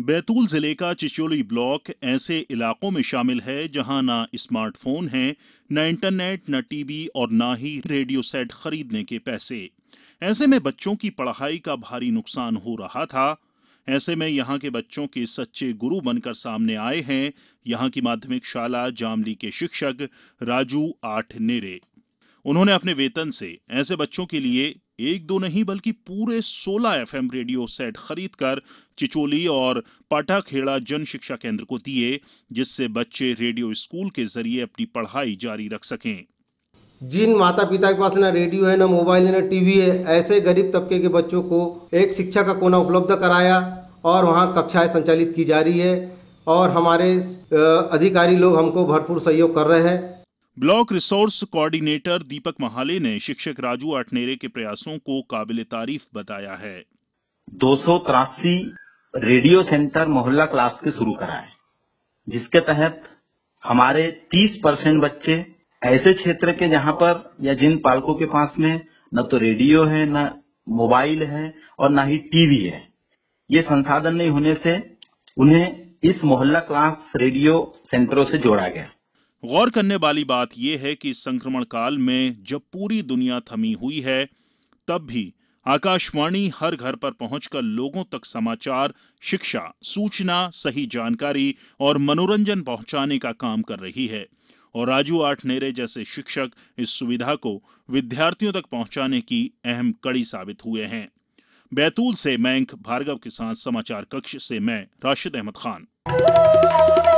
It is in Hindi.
बैतूल जिले का चिचोली ब्लॉक ऐसे इलाकों में शामिल है जहां ना स्मार्टफोन है न इंटरनेट न टीवी और ना ही रेडियो सेट खरीदने के पैसे ऐसे में बच्चों की पढ़ाई का भारी नुकसान हो रहा था ऐसे में यहां के बच्चों के सच्चे गुरु बनकर सामने आए हैं यहां की माध्यमिक शाला जामली के शिक्षक राजू आठ नेरे उन्होंने अपने वेतन से ऐसे बच्चों के लिए एक दो नहीं बल्कि पूरे 16 एफएम रेडियो सेट खरीदकर चिचोली और पाटाखेड़ा जन शिक्षा केंद्र को दिए जिससे बच्चे रेडियो स्कूल के जरिए अपनी पढ़ाई जारी रख सकें जिन माता पिता के पास ना रेडियो है ना मोबाइल है ना टीवी है ऐसे गरीब तबके के बच्चों को एक शिक्षा का कोना उपलब्ध कराया और वहाँ कक्षाएं संचालित की जा रही है और हमारे अधिकारी लोग हमको भरपूर सहयोग कर रहे हैं block resource coordinator Deepak Mahale ने शिक्षक राजू आठनेरे के प्रयासों को काबिल तारीफ बताया है दो रेडियो सेंटर मोहल्ला क्लास के शुरू करा है जिसके तहत हमारे 30 परसेंट बच्चे ऐसे क्षेत्र के जहां पर या जिन पालकों के पास में न तो रेडियो है न मोबाइल है और न ही टीवी है ये संसाधन नहीं होने से उन्हें इस मोहल्ला क्लास रेडियो सेंटरों से जोड़ा गया गौर करने वाली बात यह है कि संक्रमण काल में जब पूरी दुनिया थमी हुई है तब भी आकाशवाणी हर घर पर पहुंचकर लोगों तक समाचार शिक्षा सूचना सही जानकारी और मनोरंजन पहुंचाने का काम कर रही है और राजू नेरे जैसे शिक्षक इस सुविधा को विद्यार्थियों तक पहुंचाने की अहम कड़ी साबित हुए हैं बैतूल से मयंक भार्गव के साथ समाचार कक्ष से मैं राशिद अहमद खान